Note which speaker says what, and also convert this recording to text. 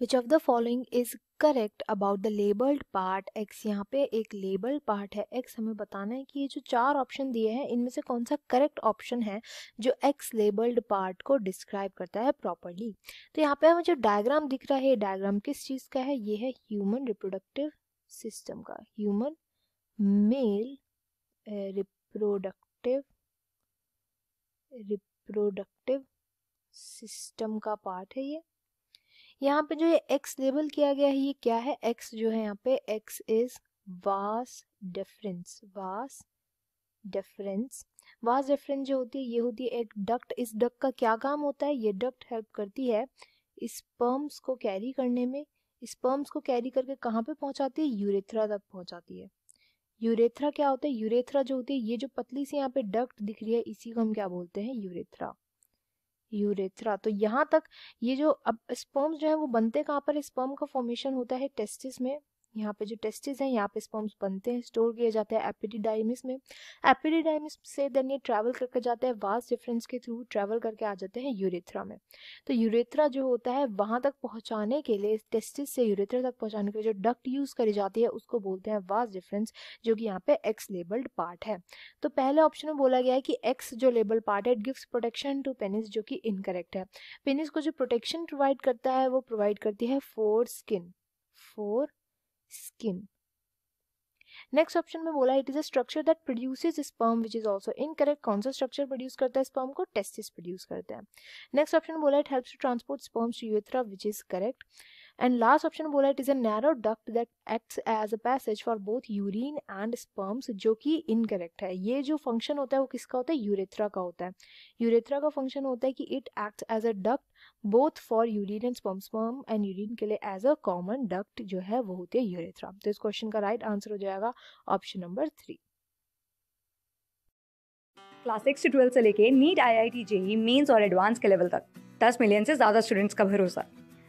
Speaker 1: which of the following is correct about the labelled part X यहाँ पे एक labelled part है x हमें बताना है कि ये जो चार ऑप्शन दिए हैं इनमें से कौन सा करेक्ट ऑप्शन है जो एक्स लेबल्ड पार्ट को डिस्क्राइब करता है प्रॉपरली तो यहाँ पे हमें जो डायग्राम दिख रहा है ये डायग्राम किस चीज़ का है ये है ह्यूमन रिप्रोडक्टिव सिस्टम का human male reproductive reproductive system का पार्ट है ये यहाँ पे जो ये एक्स लेबल किया गया है ये क्या है एक्स जो है यहाँ पे X is vas deferens vas deferens vas deferens जो होती है ये होती है एक डक्ट इस डक्ट का क्या काम होता है ये डक्ट हेल्प करती है स्पर्म्स को कैरी करने में स्पर्म्स को कैरी करके कहाँ पे पहुँचाती है यूरेथ्रा तक पहुँचाती है यूरेथ्रा क्या होता है यूरेथ्रा जो होती है ये जो पतली सी यहाँ पे डक्ट दिख रही है इसी को हम क्या बोलते हैं यूरेथ्रा यूरेथ्रा तो यहाँ तक ये जो अब स्पर्म्स जो है वो बनते कहाँ पर स्पर्म का फॉर्मेशन होता है टेस्टिस में यहाँ पे जो टेस्टिस हैं यहाँ पे स्पर्म्स बनते हैं स्टोर किया जाता है एपिडिडाइमिस में एपिडिडाइमिस से देन ये ट्रैवल करके जाता है वास डिफरेंस के थ्रू ट्रैवल करके आ जाते हैं यूरेथ्रा में तो यूरेथ्रा जो होता है वहाँ तक पहुँचाने के लिए टेस्टिस से यूरेथ्रा तक पहुँचाने के लिए जो डक्ट यूज़ करी जाती है उसको बोलते हैं वास डिफरेंस जो कि यहाँ पे एक्स लेबल्ड पार्ट है तो पहले ऑप्शन में बोला गया है कि एक्स जो लेबल पार्ट है it gives protection to penis जो कि इनकरेक्ट है पेनिस को जो प्रोटेक्शन प्रोवाइड करता है वो प्रोवाइड करती है foreskin foreskin next option में बोला it is a structure that produces sperm which is also incorrect कौन सा स्ट्रक्चर प्रोड्यूस करता है स्पर्म को टेस्टिस प्रोड्यूस करता है नेक्स्ट ऑप्शन बोला it helps to transport sperms to urethra which is correct and last option बोला it is a duct that acts as a passage for both urine and sperms जो कि incorrect है ये जो function होता है वो किसका होता है यूरेथ्रा का होता है यूरेथ्रा का फंक्शन होता है कि it acts as a duct both for urine and sperm sperm and urine के लिए एज अ कॉमन डक्ट जो है वो होती है यूरेथ्रा तो इस क्वेश्चन का राइट right आंसर हो जाएगा option number three
Speaker 2: class six से ट्वेल्थ से लेके NEET I I T JEE mains और एडवांस के लेवल तक दस मिलियन से ज़्यादा स्टूडेंट्स का भरोसा